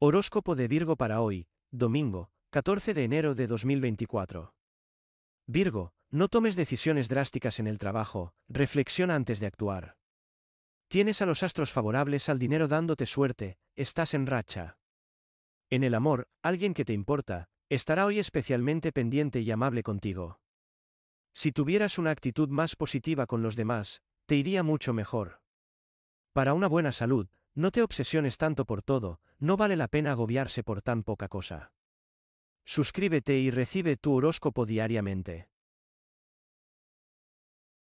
Horóscopo de Virgo para hoy, domingo, 14 de enero de 2024. Virgo, no tomes decisiones drásticas en el trabajo, reflexiona antes de actuar. Tienes a los astros favorables al dinero dándote suerte, estás en racha. En el amor, alguien que te importa, estará hoy especialmente pendiente y amable contigo. Si tuvieras una actitud más positiva con los demás, te iría mucho mejor. Para una buena salud, no te obsesiones tanto por todo, no vale la pena agobiarse por tan poca cosa. Suscríbete y recibe tu horóscopo diariamente.